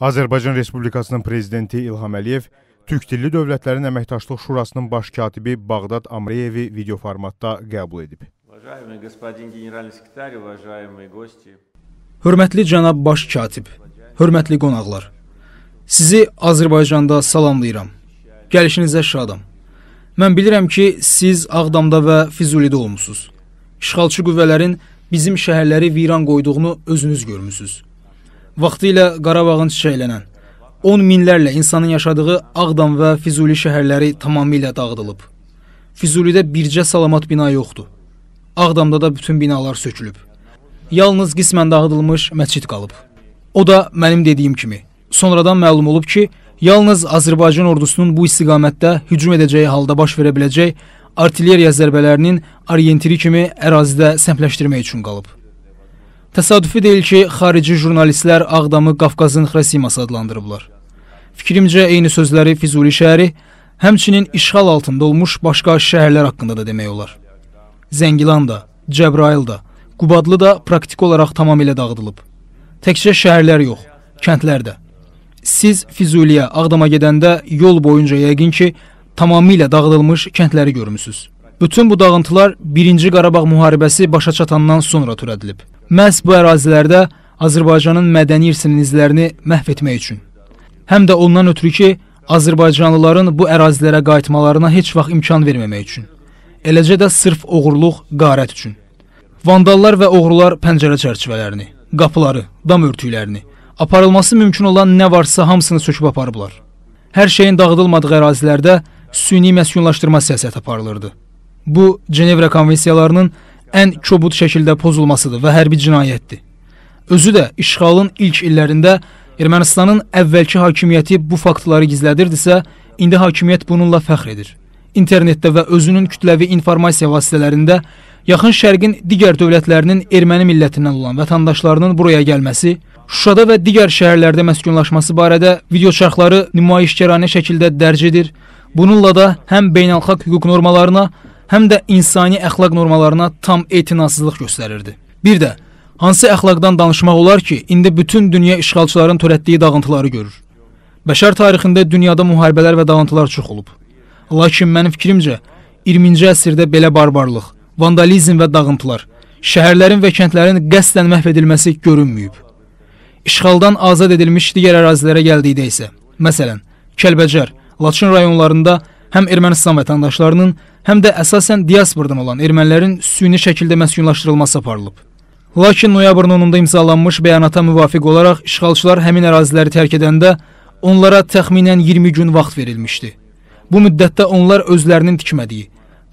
Azərbaycan Respublikasının prezidenti İlham Əliyev Türk dilli dövlətlərin əməkdaşlıq şurasının baş katibi Bağdad Amreyevi video formatda qəbul edib. Hörmətli cənab baş katib, hörmətli qonaqlar. Sizi Azərbaycanda salamlayıram. Gəlişinizə şadam. Mən bilirəm ki, siz Ağdamda və Füzulidə olmusunuz. İşğalçı qüvvələrin bizim şəhərləri viran qoyduğunu özünüz görmüsünüz vaxtı ilə Qarabağın çiçəklənən, 10 minlərlə insanın yaşadığı Ağdam və Füzuli şəhərləri tamamilə dağıdılıb. Füzulidə bircə salamat bina yoxdur. Ağdamda da bütün binalar sökülüb. Yalnız qismən dağıdılmış məscid qalıb. O da mənim dediyim kimi. Sonradan məlum olub ki, yalnız Azərbaycan ordusunun bu istiqamətdə hücum edəcəyi halda baş verə biləcək artilleriya zərbələrinin orientiri kimi ərazidə səmpləşdirmək üçün qalıb. Təsadüfi deyil ki, xarici jurnalistlər Ağdamı Qafqazın Xrasiması adlandırıblar. Fikrimcə eyni sözləri Füzuli şəhəri, həmçinin işğal altında olmuş başqa şəhərlər haqqında da demək olar. Zəngilan da, Cəbrayıl da, Qubadlı da praktik olaraq tamamilə dağıdılıb. Təkcə şəhərlər yox, kəndlər də. Siz Füzuliyə, Ağdama gedəndə yol boyunca yəqin ki, tamamilə dağıdılmış kəndləri görmüsünüz. Bütün bu dağıntılar 1-ci Qarabağ müharibəsi başa çatandan sonra törədilib. Məhz bu ərazilərdə Azərbaycanın mədəni irsinin izlərini məhv etmək üçün. Həm də ondan ötürü ki, Azərbaycanlıların bu ərazilərə qayıtmalarına heç vaxt imkan verməmək üçün. Eləcə də sırf oğurluq, qarət üçün. Vandallar və oğrular pəncərə çərçivələrini, qapıları, dam örtüklərini, aparılması mümkün olan nə varsa hamısını söküb aparıblar. Hər şeyin dağıdılmadığı ərazilərdə süni məskunlaşdırma siyasəti aparılırdı. Bu Cenevra konvensiyalarının ən kobud şəkildə pozulmasıdır və hərbi cinayətdir. Özü də işğalın ilk illərində Ermənistanın əvvəlki hakimiyyəti bu faktları gizlədirdisə, indi hakimiyyət bununla fəxr edir. İnternetdə və özünün kütləvi informasiya vasitələrində Yaxın Şərqin digər dövlətlərinin erməni millətindən olan vətəndaşlarının buraya gəlməsi, Şuşada və digər şəhərlərdə məskunlaşması barədə video şərxləri nümayişkaranə şəkildə dərc edir. Bununla da həm beynəlxalq hüquq normalarına, həm də insani əxlaq normalarına tam etinasızlıq göstərirdi. Bir də hansı əxlaqdan danışmaq olar ki, indi bütün dünya işğalçıların törətdiyi dağıntıları görür. Bəşər tarixində dünyada müharibələr və dağıntılar çox olub. Lakin mənim fikrimcə 20-ci əsrdə belə barbarlıq, vandalizm və dağıntılar, şəhərlərin və kəndlərin qəsdən məhv edilməsi görünməyib. İşğaldan azad edilmiş digər ərazilərə gəldikdə isə, məsələn, Kəlbəcər, Laçın rayonlarında həm Ermənistan vətəndaşlarının, həm də əsasən diaspordan olan ermənilərin süni şəkildə məskunlaşdırılması aparılıb. Lakin noyabrın 10-da imzalanmış bəyanata müvafiq olaraq işğalçılar həmin əraziləri tərk edəndə onlara təxminən 20 gün vaxt verilmişdi. Bu müddətdə onlar özlərinin tikmədiyi,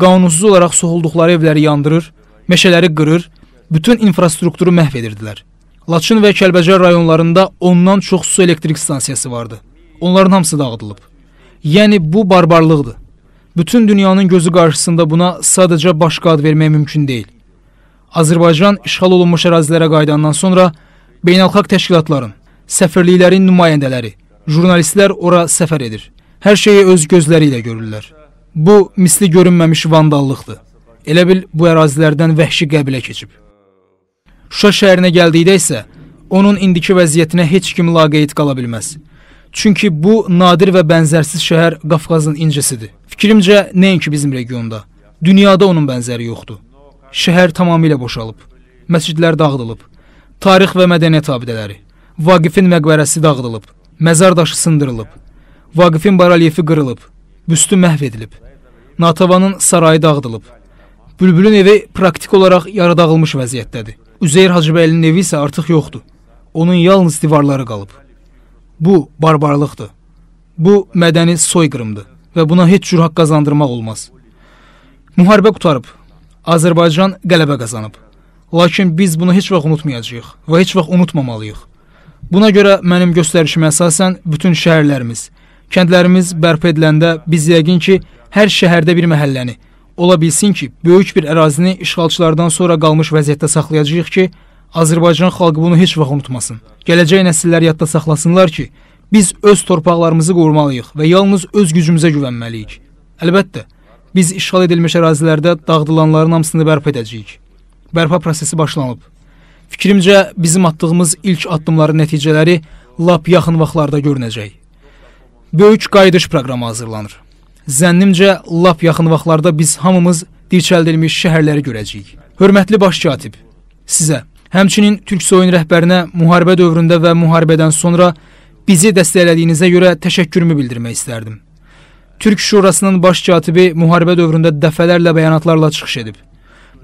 qanunsuz olaraq soxulduqları evləri yandırır, meşələri qırır, bütün infrastrukturu məhv edirdilər. Laçın və Kəlbəcər rayonlarında ondan çox su elektrik stansiyası vardı. Onların hamısı dağıdılıb. Yəni bu barbarlıqdır. Bütün dünyanın gözü qarşısında buna sadəcə başqa ad vermək mümkün deyil. Azərbaycan işğal olunmuş ərazilərə qayıdandan sonra beynəlxalq təşkilatların, səfirliklərin nümayəndələri, jurnalistlər ora səfər edir. Hər şeyi öz gözləri ilə görürlər. Bu misli görünməmiş vandallıqdır. Elə bil bu ərazilərdən vəhşi qəbilə keçib. Şuşa şəhərinə gəldikdə isə onun indiki vəziyyətinə heç kim laqeyd qala bilməz. Çünki bu nadir və bənzərsiz şəhər Qafqazın incisidir. Fikrimcə, nəinki bizim regionda, dünyada onun bənzəri yoxdur. Şəhər tamamilə boşalıb, məscidlər dağıdılıb, tarix və mədəniyyət abidələri, Vaqifin məqbərəsi dağıdılıb, məzar daşı sındırılıb, Vaqifin baralyefi qırılıb, büstü məhv edilib, Natavanın sarayı dağıdılıb, Bülbülün evi praktik olaraq yarı dağılmış vəziyyətdədir. Üzeyir Hacıbəylinin evi isə artıq yoxdur. Onun yalnız divarları qalıb. Bu barbarlıqdır. Bu mədəni soyqırımdır və buna heç cür haqq qazandırmaq olmaz. Müharibə qutarıb, Azərbaycan qələbə qazanıb. Lakin biz bunu heç vaxt unutmayacağıq və heç vaxt unutmamalıyıq. Buna görə mənim göstərişimə əsasən bütün şəhərlərimiz, kəndlərimiz bərpa ediləndə biz yəqin ki, hər şəhərdə bir məhəlləni, ola bilsin ki, böyük bir ərazini işğalçılardan sonra qalmış vəziyyətdə saxlayacağıq ki, Azərbaycan xalqı bunu heç vaxt unutmasın. Gələcək nəsillər yadda saxlasınlar ki, biz öz torpaqlarımızı qorumalıyıq və yalnız öz gücümüzə güvənməliyik. Əlbəttə, biz işğal edilmiş ərazilərdə dağıdılanların hamısını bərpa edəcəyik. Bərpa prosesi başlanıb. Fikrimcə, bizim atdığımız ilk addımların nəticələri lap yaxın vaxtlarda görünəcək. Böyük qayıdış proqramı hazırlanır. Zənnimcə, lap yaxın vaxtlarda biz hamımız dirçəldilmiş şəhərləri görəcəyik. Hörmətli baş katib, sizə Həmçinin Türk soyun rəhbərinə müharibə dövründə və müharibədən sonra bizi dəstəklədiyinizə görə təşəkkürümü bildirmək istərdim. Türk Şurasının baş katibi müharibə dövründə dəfələrlə bəyanatlarla çıxış edib.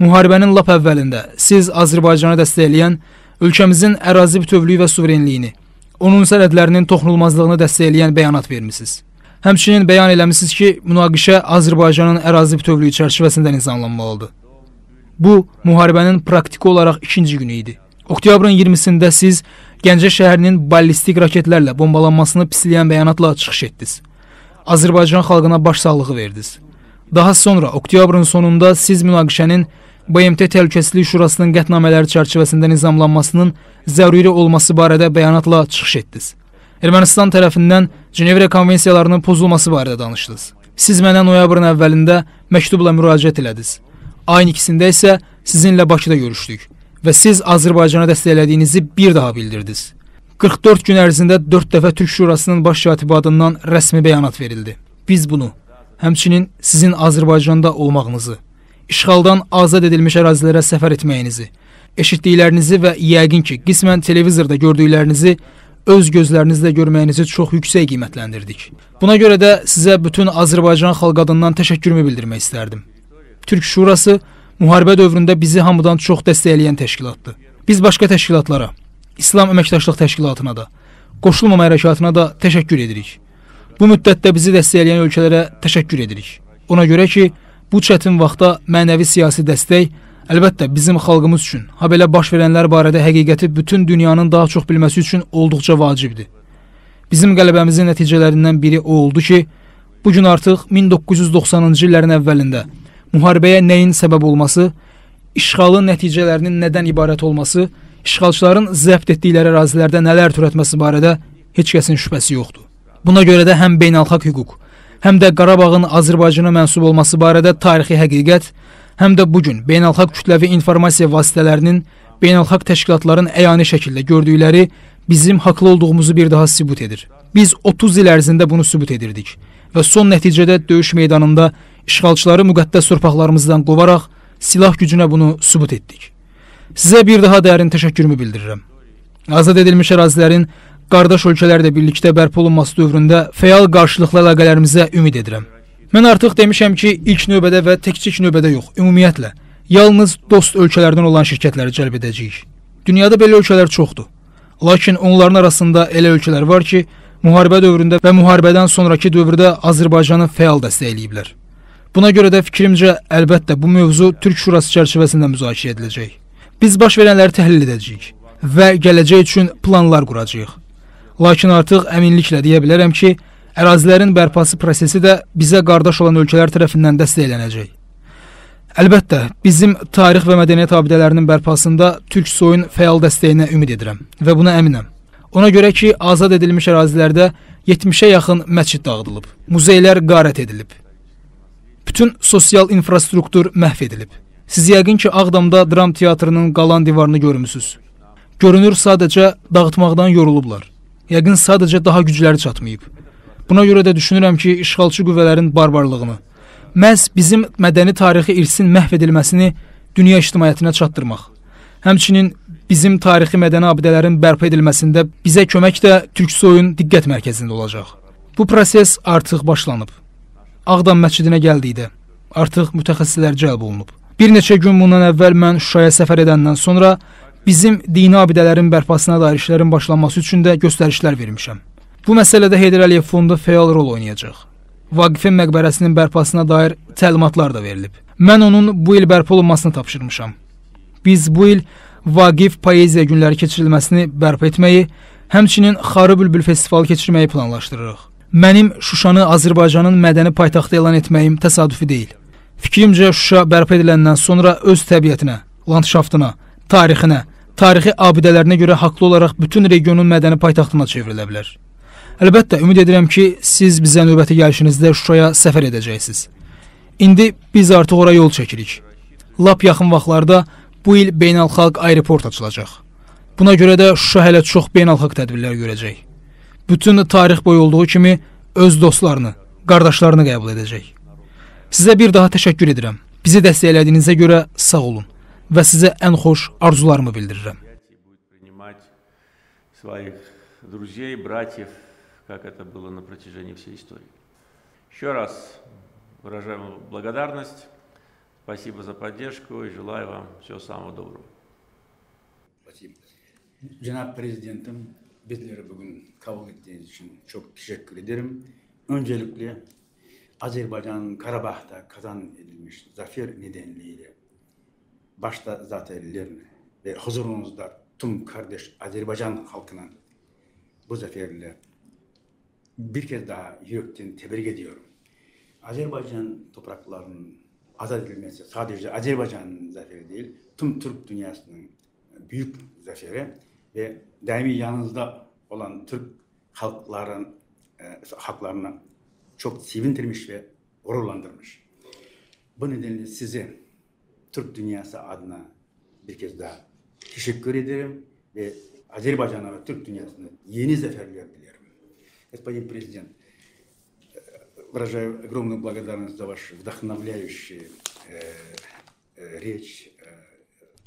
Müharibənin lap əvvəlində siz Azərbaycanı dəstəkləyən ölkəmizin ərazi bütövlüyü və suverenliyini, onun sərhədlərinin toxunulmazlığını dəstəkləyən bəyanat vermisiniz. Həmçinin bəyan eləmisiniz ki, münaqişə Azərbaycanın ərazi bütövlüyü çərçivəsində nizamlanmalıdır. Bu müharibənin praktiki olaraq ikinci günü idi. Oktyabrın 20-sində siz Gəncə şəhərinin ballistik raketlərlə bombalanmasını pisləyən bəyanatla çıxış etdiniz. Azərbaycan xalqına başsağlığı verdiniz. Daha sonra oktyabrın sonunda siz münaqişənin BMT Təhlükəsizlik Şurasının qətnamələri çərçivəsində nizamlanmasının zəruri olması barədə bəyanatla çıxış etdiniz. Ermənistan tərəfindən Cenevrə konvensiyalarının pozulması barədə danışdınız. Siz mənə noyabrın əvvəlində məktubla müraciət elədiniz. Ayın ikisində isə sizinlə Bakıda görüşdük və siz Azərbaycana dəstək elədiyinizi bir daha bildirdiniz. 44 gün ərzində 4 dəfə Türk Şurasının baş katibi adından rəsmi bəyanat verildi. Biz bunu, həmçinin sizin Azərbaycanda olmağınızı, işğaldan azad edilmiş ərazilərə səfər etməyinizi, eşitdiklərinizi və yəqin ki, qismən televizorda gördüklərinizi öz gözlərinizlə görməyinizi çox yüksək qiymətləndirdik. Buna görə də sizə bütün Azərbaycan xalqı adından təşəkkürümü bildirmək istərdim. Türk Şurası müharibə dövründə bizi hamıdan çox dəstəkləyən təşkilatdır. Biz başqa təşkilatlara, İslam Əməkdaşlıq Təşkilatına da, Qoşulmama Hərəkatına da təşəkkür edirik. Bu müddətdə bizi dəstəkləyən ölkələrə təşəkkür edirik. Ona görə ki, bu çətin vaxtda mənəvi siyasi dəstək əlbəttə bizim xalqımız üçün, ha belə baş verənlər barədə həqiqəti bütün dünyanın daha çox bilməsi üçün olduqca vacibdir. Bizim qələbəmizin nəticələrindən biri o oldu ki, bu gün artıq 1990-cı illərin əvvəlində müharibəyə nəyin səbəb olması, işğalın nəticələrinin nədən ibarət olması, işğalçıların zəbt etdikləri ərazilərdə nələr törətməsi barədə heç kəsin şübhəsi yoxdur. Buna görə də həm beynəlxalq hüquq, həm də Qarabağın Azərbaycana mənsub olması barədə tarixi həqiqət, həm də bu gün beynəlxalq kütləvi informasiya vasitələrinin beynəlxalq təşkilatların əyani şəkildə gördükləri bizim haqlı olduğumuzu bir daha sübut edir. Biz 30 il ərzində bunu sübut edirdik və son nəticədə döyüş meydanında işğalçıları müqəddəs torpaqlarımızdan qovaraq silah gücünə bunu sübut etdik. Sizə bir daha dərin təşəkkürümü bildirirəm. Azad edilmiş ərazilərin qardaş ölkələrlə birlikdə bərpa olunması dövründə fəal qarşılıqlı əlaqələrimizə ümid edirəm. Mən artıq demişəm ki, ilk növbədə və təkcik növbədə yox, ümumiyyətlə yalnız dost ölkələrdən olan şirkətləri cəlb edəcəyik. Dünyada belə ölkələr çoxdur. Lakin onların arasında elə ölkələr var ki, müharibə dövründə və müharibədən sonrakı dövrdə Azərbaycanı fəal dəstəkləyiblər. Buna görə də fikrimcə əlbəttə bu mövzu Türk Şurası çərçivəsində müzakirə ediləcək. Biz baş verənləri təhlil edəcəyik və gələcək üçün planlar quracağıq. Lakin artıq əminliklə deyə bilərəm ki, ərazilərin bərpası prosesi də bizə qardaş olan ölkələr tərəfindən dəstəklənəcək. Əlbəttə, bizim tarix və mədəniyyət abidələrinin bərpasında Türk soyun fəal dəstəyinə ümid edirəm və buna əminəm. Ona görə ki, azad edilmiş ərazilərdə 70-ə yaxın məscid dağıdılıb, muzeylər qarət edilib. Bütün sosial infrastruktur məhv edilib. Siz yəqin ki, Ağdamda dram teatrının qalan divarını görmüsünüz. Görünür sadəcə dağıtmaqdan yorulublar. Yəqin sadəcə daha gücləri çatmayıb. Buna görə də düşünürəm ki, işğalçı qüvvələrin barbarlığını, məhz bizim mədəni tarixi irsin məhv edilməsini dünya ictimaiyyətinə çatdırmaq. Həmçinin bizim tarixi mədəni abidələrin bərpa edilməsində bizə kömək də Türk soyun diqqət mərkəzində olacaq. Bu proses artıq başlanıb. Ağdam məscidinə gəldikdə artıq mütəxəssislər cəlb olunub. Bir neçə gün bundan əvvəl mən Şuşaya səfər edəndən sonra bizim dini abidələrin bərpasına dair işlərin başlanması üçün də göstərişlər vermişəm. Bu məsələdə Heydər Əliyev fondu fəal rol oynayacaq. Vaqifin məqbərəsinin bərpasına dair təlimatlar da verilib. Mən onun bu il bərpa olunmasını tapşırmışam. Biz bu il Vaqif poeziya günləri keçirilməsini bərpa etməyi, həmçinin Xarı Bülbül festivalı keçirməyi planlaşdırırıq. Mənim Şuşanı Azərbaycanın mədəni paytaxtı elan etməyim təsadüfi deyil. Fikrimcə Şuşa bərpa ediləndən sonra öz təbiətinə, landşaftına, tarixinə, tarixi abidələrinə görə haqlı olaraq bütün regionun mədəni paytaxtına çevrilə bilər. Əlbəttə, ümid edirəm ki, siz bizə növbəti gəlişinizdə Şuşaya səfər edəcəksiniz. İndi biz artıq ora yol çəkirik. Lap yaxın vaxtlarda bu il beynəlxalq aeroport açılacaq. Buna görə də Şuşa hələ çox beynəlxalq tədbirlər görəcək bütün tarix boyu olduğu kimi öz dostlarını, qardaşlarını qəbul edəcək. Sizə bir daha təşəkkür edirəm. Bizi dəstəklədiyinizə görə sağ olun və sizə ən xoş arzularımı bildirirəm. своих друзей, братьев, как это было на протяжении всей истории. Еще раз выражаем благодарность, спасибо за поддержку и желаю вам всего самого доброго. Спасибо. Жена президентом bizleri bugün kabul ettiğiniz için çok teşekkür ederim. Öncelikle Azerbaycan'ın Karabah'ta kazan edilmiş zafer nedeniyle başta zaferlerini ve huzurunuzda tüm kardeş Azerbaycan halkına bu zaferle bir kez daha yürekten tebrik ediyorum. Azerbaycan topraklarının azad edilmesi sadece Azerbaycan'ın zaferi değil, tüm Türk dünyasının büyük zaferi ve daimi yanınızda olan Türk halkların e, haklarını çok sevindirmiş ve gururlandırmış. Bu nedenle sizi Türk dünyası adına bir kez daha teşekkür ederim ve Azerbaycan'a ve Türk dünyasına yeni zaferler dilerim. Господин президент, выражаю огромную благодарность за вашу вдохновляющую э, речь,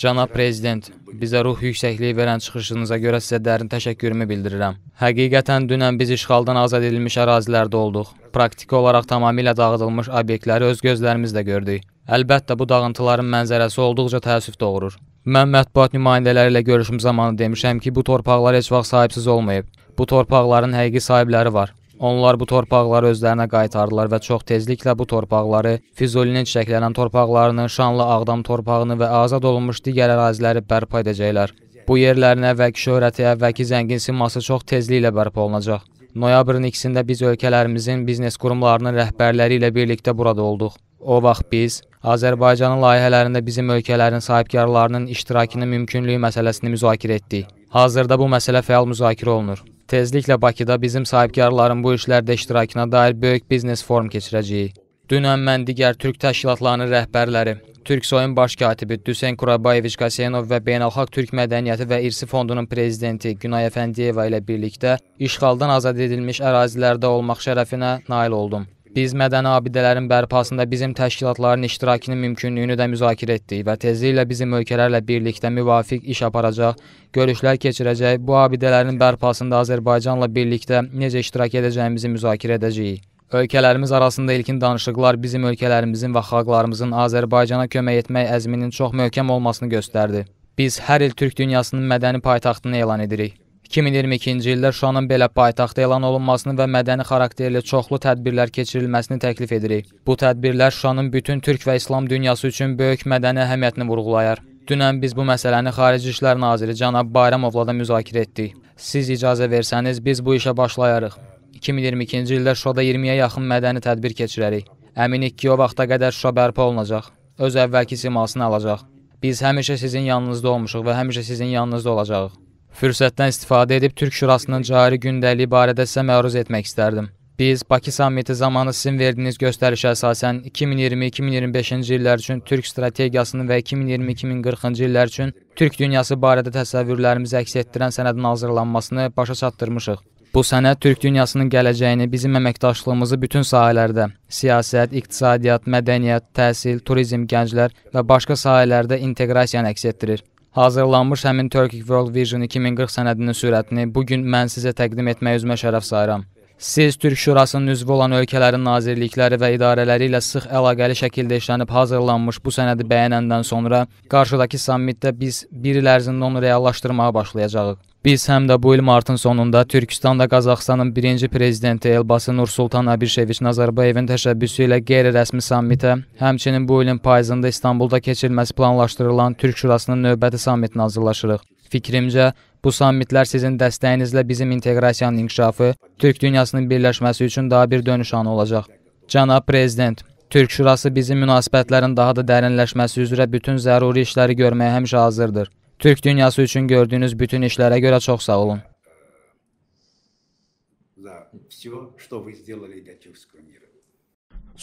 Cənab Prezident, bizə ruh yüksəkliyi verən çıxışınıza görə sizə dərin təşəkkürümü bildirirəm. Həqiqətən dünən biz işğaldan azad edilmiş ərazilərdə olduq. Praktiki olaraq tamamilə dağıdılmış obyektləri öz gözlərimizlə gördük. Əlbəttə bu dağıntıların mənzərəsi olduqca təəssüf doğurur. Mən mətbuat nümayəndələri ilə görüşüm zamanı demişəm ki, bu torpaqlar heç vaxt sahibsiz olmayıb. Bu torpaqların həqiqi sahibləri var. Onlar bu torpaqları özlərinə qaytardılar və çox tezliklə bu torpaqları, Füzulinin çiçəklənən torpaqlarını, Şanlı Ağdam torpağını və azad olunmuş digər əraziləri bərpa edəcəklər. Bu yerlərin əvvəlki şöhrəti, əvvəlki zəngin siması çox tezliklə bərpa olunacaq. Noyabrın 2-də biz ölkələrimizin biznes qurumlarının rəhbərləri ilə birlikdə burada olduq. O vaxt biz Azərbaycanın layihələrində bizim ölkələrin sahibkarlarının iştirakının mümkünlüyü məsələsini müzakirə etdik. Hazırda bu məsələ fəal müzakirə olunur. Tezliklə Bakıda bizim sahibkarların bu işlərdə iştirakına dair böyük biznes forum keçirəcəyik. Dünən mən digər türk təşkilatlarının rəhbərləri, Türksoyun baş katibi Düsen Kurabayeviç Qasenov və Beynəlxalq Türk Mədəniyyəti və İrsi Fondunun prezidenti Günay Əfəndiyeva ilə birlikdə işğaldan azad edilmiş ərazilərdə olmaq şərəfinə nail oldum. Biz mədəni abidələrin bərpasında bizim təşkilatların iştirakının mümkünlüyünü də müzakirə etdik və tezliklə bizim ölkələrlə birlikdə müvafiq iş aparacaq, görüşlər keçirəcək, bu abidələrin bərpasında Azərbaycanla birlikdə necə iştirak edəcəyimizi müzakirə edəcəyik. Ölkələrimiz arasında ilkin danışıqlar bizim ölkələrimizin və xalqlarımızın Azərbaycana kömək etmək əzminin çox möhkəm olmasını göstərdi. Biz hər il Türk dünyasının mədəni paytaxtını elan edirik. 2022-ci ildə Şuşanın belə paytaxt elan olunmasını və mədəni xarakterli çoxlu tədbirlər keçirilməsini təklif edirik. Bu tədbirlər Şuşanın bütün türk və İslam dünyası üçün böyük mədəni əhəmiyyətini vurğulayar. Dünən biz bu məsələni Xarici İşlər Naziri cənab Bayramovla da müzakirə etdik. Siz icazə versəniz, biz bu işə başlayarıq. 2022-ci ildə Şuşada 20-yə yaxın mədəni tədbir keçirərik. Əminik ki, o vaxta qədər Şuşa bərpa olunacaq, öz əvvəlki simasını alacaq. Biz həmişə sizin yanınızda olmuşuq və həmişə sizin yanınızda olacağıq. Fürsətdən istifadə edib Türk Şurasının cari gündəliyi barədə sizə məruz etmək istərdim. Biz Bakı sammiti zamanı sizin verdiyiniz göstərişə əsasən 2020-2025-ci illər üçün Türk strategiyasını və 2020-2040-cı illər üçün Türk dünyası barədə təsəvvürlərimizi əks etdirən sənədin hazırlanmasını başa çatdırmışıq. Bu sənəd Türk dünyasının gələcəyini, bizim əməkdaşlığımızı bütün sahələrdə, siyasət, iqtisadiyyat, mədəniyyət, təhsil, turizm, gənclər və başqa sahələrdə inteqrasiyanı əks etdirir. Hazırlanmış həmin Turkic World Vision 2040 sənədinin sürətini bu gün mən sizə təqdim etmək özümə şərəf sayıram. Siz Türk Şurasının üzvü olan ölkələrin nazirlikləri və idarələri ilə sıx əlaqəli şəkildə işlənib hazırlanmış bu sənədi bəyənəndən sonra qarşıdakı sammitdə biz bir il ərzində onu reallaşdırmağa başlayacağıq. Biz həm də bu il martın sonunda Türkistanda Qazaxstanın birinci prezidenti Elbası Nursultan Abişeviç Nazarbayevin təşəbbüsü ilə qeyri-rəsmi sammitə, həmçinin bu ilin payızında İstanbulda keçirilməsi planlaşdırılan Türk Şurasının növbəti sammitinə hazırlaşırıq. Fikrimcə, bu sammitlər sizin dəstəyinizlə bizim inteqrasiyanın inkişafı, Türk dünyasının birləşməsi üçün daha bir dönüş anı olacaq. Cənab Prezident, Türk Şurası bizim münasibətlərin daha da dərinləşməsi üzrə bütün zəruri işləri görməyə həmişə hazırdır. Türk dünyası üçün gördüyünüz bütün işlərə görə çox sağ olun.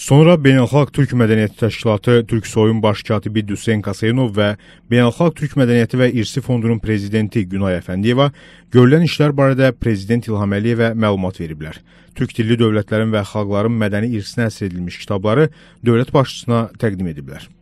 Sonra Beynəlxalq Türk Mədəniyyəti Təşkilatı Türk Soyun Baş katibi Düsen Kaseynov və Beynəlxalq Türk Mədəniyyəti və İrsi Fondunun prezidenti Günay Əfəndiyeva görülən işlər barədə prezident İlham Əliyevə məlumat veriblər. Türk dilli dövlətlərin və xalqların mədəni irsinə həsr edilmiş kitabları dövlət başçısına təqdim ediblər.